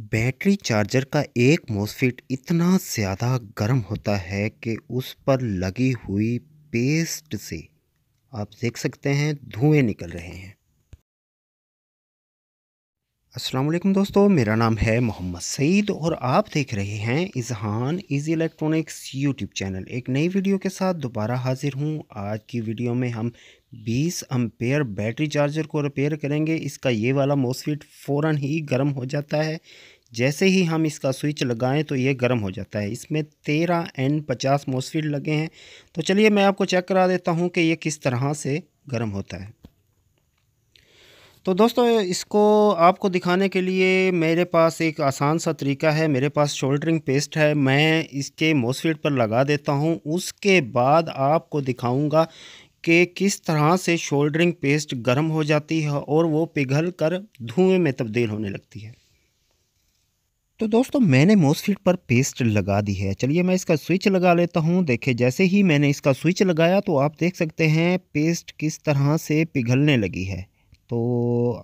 battery charger का एक MOSFET इतना ज़्यादा गर्म होता है कि उस पर लगी हुई पेस्ट से आप देख सकते हैं धुएं निकल रहे हैं असलम दोस्तों मेरा नाम है मोहम्मद सईद और आप देख रहे हैं Izhan easy electronics YouTube channel एक नई वीडियो के साथ दोबारा हाज़िर हूँ आज की वीडियो में हम बीस अम्पेयर बैटरी चार्जर को रिपेयर करेंगे इसका ये वाला मोसफिट फ़ौर ही गर्म हो जाता है जैसे ही हम इसका स्विच लगाएं तो ये गर्म हो जाता है इसमें तेरह एन पचास मोसफिट लगे हैं तो चलिए मैं आपको चेक करा देता हूँ कि ये किस तरह से गर्म होता है तो दोस्तों इसको आपको दिखाने के लिए मेरे पास एक आसान सा तरीका है मेरे पास शोल्डरिंग पेस्ट है मैं इसके मोसफिट पर लगा देता हूँ उसके बाद आपको दिखाऊंगा कि किस तरह से शोल्डरिंग पेस्ट गर्म हो जाती है और वो पिघल कर धुएँ में तब्दील होने लगती है तो दोस्तों मैंने मोसफीट पर पेस्ट लगा दी है चलिए मैं इसका स्विच लगा लेता हूँ देखिए जैसे ही मैंने इसका स्विच लगाया तो आप देख सकते हैं पेस्ट किस तरह से पिघलने लगी है तो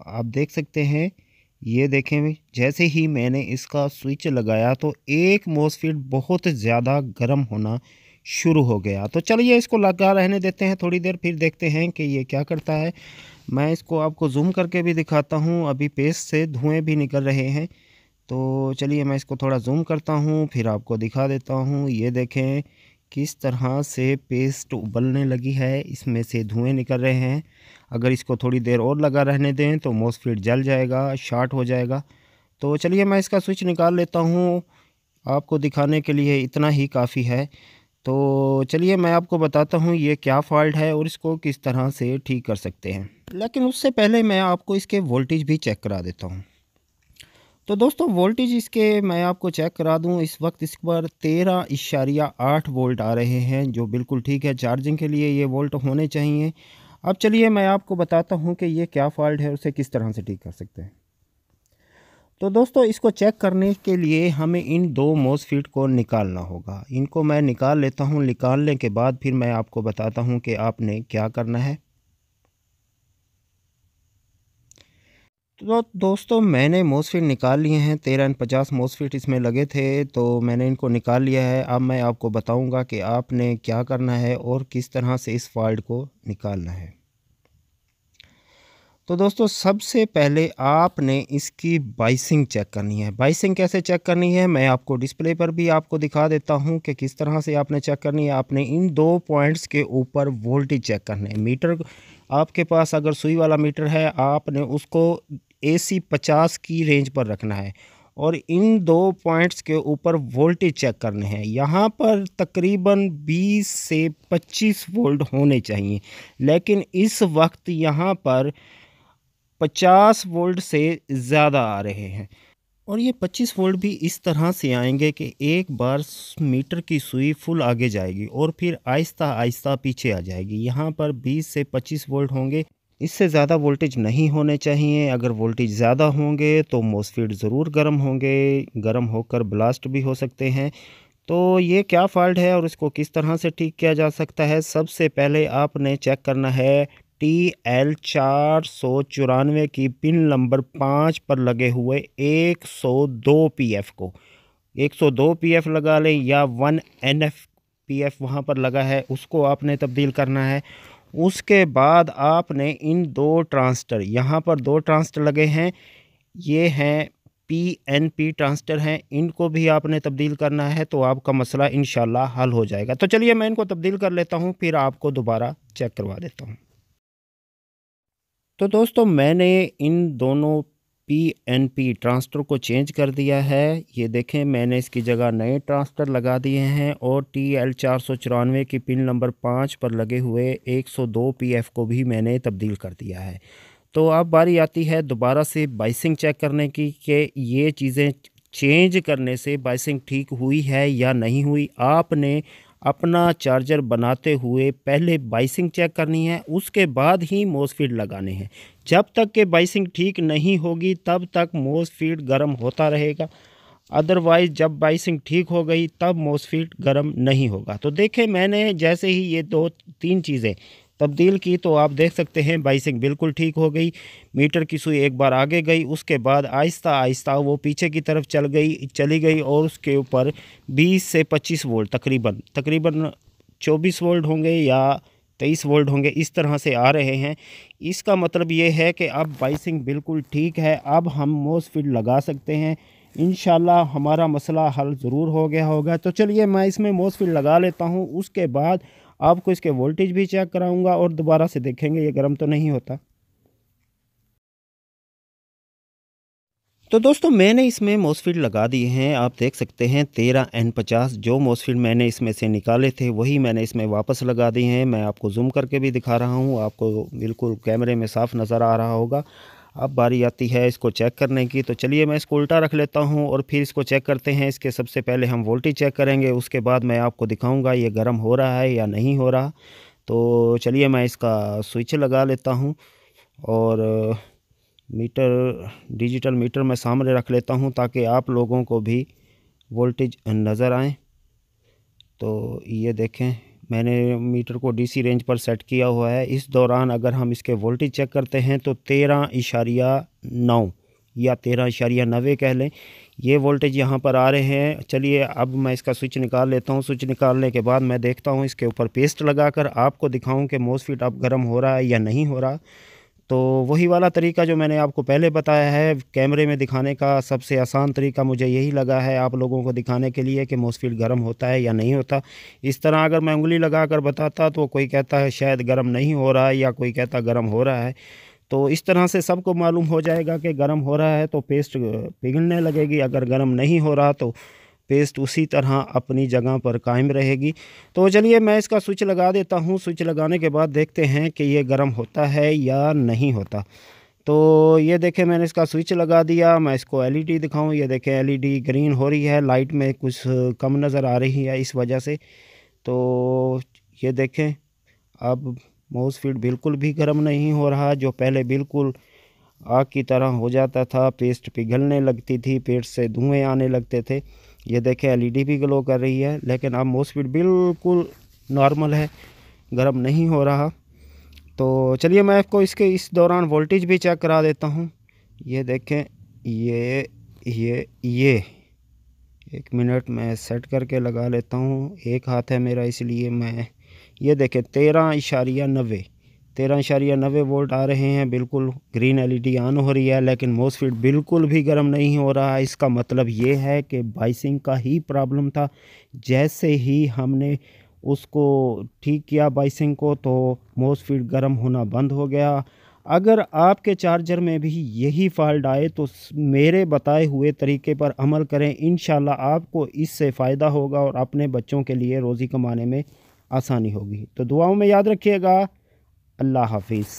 आप देख सकते हैं ये देखें जैसे ही मैंने इसका स्विच लगाया तो एक मोसफीट बहुत ज़्यादा गर्म होना शुरू हो गया तो चलिए इसको लगा रहने देते हैं थोड़ी देर फिर देखते हैं कि ये क्या करता है मैं इसको आपको जूम करके भी दिखाता हूँ अभी पेस्ट से धुएँ भी निकल रहे हैं तो चलिए मैं इसको थोड़ा जूम करता हूँ फिर आपको दिखा देता हूँ ये देखें किस तरह से पेस्ट उबलने लगी है इसमें से धुएं निकल रहे हैं अगर इसको थोड़ी देर और लगा रहने दें तो मोसफीट जल जाएगा शार्ट हो जाएगा तो चलिए मैं इसका स्विच निकाल लेता हूँ आपको दिखाने के लिए इतना ही काफ़ी है तो चलिए मैं आपको बताता हूँ ये क्या फॉल्ट है और इसको किस तरह से ठीक कर सकते हैं लेकिन उससे पहले मैं आपको इसके वोल्टेज भी चेक करा देता हूँ तो दोस्तों वोल्टेज इसके मैं आपको चेक करा दूं इस वक्त इस पर तेरह इशारिया आठ वोल्ट आ रहे हैं जो बिल्कुल ठीक है चार्जिंग के लिए ये वोल्ट होने चाहिए अब चलिए मैं आपको बताता हूँ कि ये क्या फॉल्ट है उसे किस तरह से ठीक कर सकते हैं तो दोस्तों इसको चेक करने के लिए हमें इन दो मोसफिट को निकालना होगा इनको मैं निकाल लेता हूँ निकालने के बाद फिर मैं आपको बताता हूँ कि आपने क्या करना है तो दोस्तों मैंने मोसफिट निकाल लिए हैं तेरह एंड पचास मोसफिट इसमें लगे थे तो मैंने इनको निकाल लिया है अब मैं आपको बताऊँगा कि आपने क्या करना है और किस तरह से इस फॉल्ट को निकालना है तो दोस्तों सबसे पहले आपने इसकी बाइसिंग चेक करनी है बाइसिंग कैसे चेक करनी है मैं आपको डिस्प्ले पर भी आपको दिखा देता हूं कि किस तरह से आपने चेक करनी है आपने इन दो पॉइंट्स के ऊपर वोल्टेज चेक करने है मीटर आपके पास अगर सुई वाला मीटर है आपने उसको ए सी पचास की रेंज पर रखना है और इन दो पॉइंट्स के ऊपर वोल्टेज चेक करने हैं यहाँ पर तकरीबन 20 से 25 वोल्ट होने चाहिए लेकिन इस वक्त यहाँ पर पचास वोल्ट से ज़्यादा आ रहे हैं और ये पच्चीस वोल्ट भी इस तरह से आएंगे कि एक बार मीटर की सुई फुल आगे जाएगी और फिर आहिस्ता आहिस्ता पीछे आ जाएगी यहाँ पर बीस से पच्चीस वोल्ट होंगे इससे ज़्यादा वोल्टेज नहीं होने चाहिए अगर वोल्टेज ज़्यादा होंगे तो मोसफिट ज़रूर गर्म होंगे गर्म होकर ब्लास्ट भी हो सकते हैं तो ये क्या फॉल्ट है और इसको किस तरह से ठीक किया जा सकता है सबसे पहले आपने चेक करना है टी एल चार सौ चौरानवे की पिन नंबर पाँच पर लगे हुए एक सौ दो पी एफ को एक सौ दो पी एफ लगा लें या one N F P F वहाँ पर लगा है उसको आपने तब्दील करना है उसके बाद आपने इन दो ट्रांसटर यहाँ पर दो ट्रांसटर लगे हैं ये हैं पी एन पी ट्रांसटर हैं इनको भी आपने तब्दील करना है तो आपका मसला इन हल हो जाएगा तो चलिए मैं इनको तब्दील कर लेता हूँ फिर आपको दोबारा चेक करवा देता हूँ तो दोस्तों मैंने इन दोनों पी एन पी ट्रांसटर को चेंज कर दिया है ये देखें मैंने इसकी जगह नए ट्रांसटर लगा दिए हैं और टी एल चार सौ चौरानवे की पिन नंबर पाँच पर लगे हुए एक सौ दो पी एफ़ को भी मैंने तब्दील कर दिया है तो अब बारी आती है दोबारा से बाइसिंग चेक करने की कि ये चीज़ें चेंज करने से बाइसिंग ठीक हुई है या नहीं हुई आपने अपना चार्जर बनाते हुए पहले बाइसिंग चेक करनी है उसके बाद ही मोसफीड लगाने हैं जब तक के बाइसिंग ठीक नहीं होगी तब तक मोसफीड गर्म होता रहेगा अदरवाइज़ जब बाइसिंग ठीक हो गई तब मोसफीड गर्म नहीं होगा तो देखें मैंने जैसे ही ये दो तीन चीज़ें तब्दील की तो आप देख सकते हैं बाइसिंग बिल्कुल ठीक हो गई मीटर की सुई एक बार आगे गई उसके बाद आहिस्ता आहिस्ता वो पीछे की तरफ चल गई चली गई और उसके ऊपर 20 से 25 वोल्ट तकरीबन तकरीबन 24 वोल्ट होंगे या तेईस वोल्ट होंगे इस तरह से आ रहे हैं इसका मतलब ये है कि अब बाइसिंग बिल्कुल ठीक है अब हम मोसफिट लगा सकते हैं इन हमारा मसला हल ज़रूर हो गया होगा तो चलिए मैं इसमें मोस लगा लेता हूँ उसके बाद आपको इसके वोल्टेज भी चेक कराऊंगा और दोबारा से देखेंगे ये गर्म तो नहीं होता तो दोस्तों मैंने इसमें मोसफिट लगा दिए हैं आप देख सकते हैं तेरह एन पचास जो मोसफिट मैंने इसमें से निकाले थे वही मैंने इसमें वापस लगा दिए हैं मैं आपको जूम करके भी दिखा रहा हूँ आपको बिल्कुल कैमरे में साफ़ नज़र आ रहा होगा अब बारी आती है इसको चेक करने की तो चलिए मैं इसको उल्टा रख लेता हूँ और फिर इसको चेक करते हैं इसके सबसे पहले हम वोल्टेज चेक करेंगे उसके बाद मैं आपको दिखाऊँगा ये गर्म हो रहा है या नहीं हो रहा तो चलिए मैं इसका स्विच लगा लेता हूँ और मीटर डिजिटल मीटर मैं सामने रख लेता हूँ ताकि आप लोगों को भी वोल्टेज नज़र आए तो ये देखें मैंने मीटर को डीसी रेंज पर सेट किया हुआ है इस दौरान अगर हम इसके वोल्टेज चेक करते हैं तो तेरह इशारिया नौ या तेरह इशारिया नवे कह लें ये वोल्टेज यहाँ पर आ रहे हैं चलिए अब मैं इसका स्विच निकाल लेता हूँ स्विच निकालने के बाद मैं देखता हूँ इसके ऊपर पेस्ट लगाकर आपको दिखाऊँ कि मोसफिट अब गर्म हो रहा है या नहीं हो रहा तो वही वाला तरीका जो मैंने आपको पहले बताया है कैमरे में दिखाने का सबसे आसान तरीका मुझे यही लगा है आप लोगों को दिखाने के लिए कि मोसफील गर्म होता है या नहीं होता इस तरह अगर मैं उंगली लगा कर बताता तो कोई कहता है शायद गर्म नहीं हो रहा है या कोई कहता गर्म हो रहा है तो इस तरह से सबको मालूम हो जाएगा कि गर्म हो रहा है तो पेस्ट पिघलने लगेगी अगर गर्म नहीं हो रहा तो पेस्ट उसी तरह अपनी जगह पर कायम रहेगी तो चलिए मैं इसका स्विच लगा देता हूँ स्विच लगाने के बाद देखते हैं कि ये गर्म होता है या नहीं होता तो ये देखें मैंने इसका स्विच लगा दिया मैं इसको एलईडी e दिखाऊं ये देखें एलईडी e ग्रीन हो रही है लाइट में कुछ कम नज़र आ रही है इस वजह से तो ये देखें अब माउस फीड बिल्कुल भी गर्म नहीं हो रहा जो पहले बिल्कुल आग की तरह हो जाता था पेस्ट पिघलने लगती थी पेट से धुएँ आने लगते थे ये देखें एलईडी e भी ग्लो कर रही है लेकिन अब मोस्पीड बिल्कुल नॉर्मल है गर्म नहीं हो रहा तो चलिए मैं आपको इसके इस दौरान वोल्टेज भी चेक करा देता हूँ ये देखें ये ये ये एक मिनट मैं सेट करके लगा लेता हूँ एक हाथ है मेरा इसलिए मैं ये देखें तेरह इशारिया नब्बे तेरह इशारिया नबे वोल्ट आ रहे हैं बिल्कुल ग्रीन एलईडी ऑन हो रही है लेकिन मोसफिट बिल्कुल भी गर्म नहीं हो रहा इसका मतलब ये है कि बाइसिंग का ही प्रॉब्लम था जैसे ही हमने उसको ठीक किया बाइसिंग को तो मोसफिट गर्म होना बंद हो गया अगर आपके चार्जर में भी यही फॉल्ट आए तो मेरे बताए हुए तरीके पर अमल करें इन आपको इससे फ़ायदा होगा और अपने बच्चों के लिए रोज़ी कमाने में आसानी होगी तो दुआओं में याद रखिएगा अल्लाह हाफिज़